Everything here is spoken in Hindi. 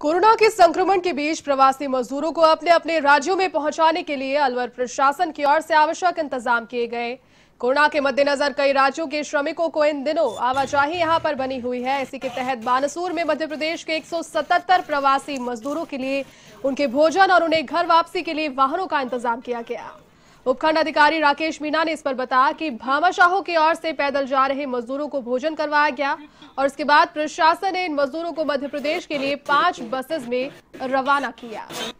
कोरोना के संक्रमण के बीच प्रवासी मजदूरों को अपने अपने राज्यों में पहुंचाने के लिए अलवर प्रशासन की ओर से आवश्यक इंतजाम किए गए कोरोना के मद्देनजर कई राज्यों के श्रमिकों को इन दिनों आवाजाही यहां पर बनी हुई है इसी के तहत बानसूर में मध्य प्रदेश के 177 प्रवासी मजदूरों के लिए उनके भोजन और उन्हें घर वापसी के लिए वाहनों का इंतजाम किया गया उपखंड अधिकारी राकेश मीणा ने इस पर बताया कि भामाशाहों की ओर से पैदल जा रहे मजदूरों को भोजन करवाया गया और इसके बाद प्रशासन ने इन मजदूरों को मध्य प्रदेश के लिए पांच बसेस में रवाना किया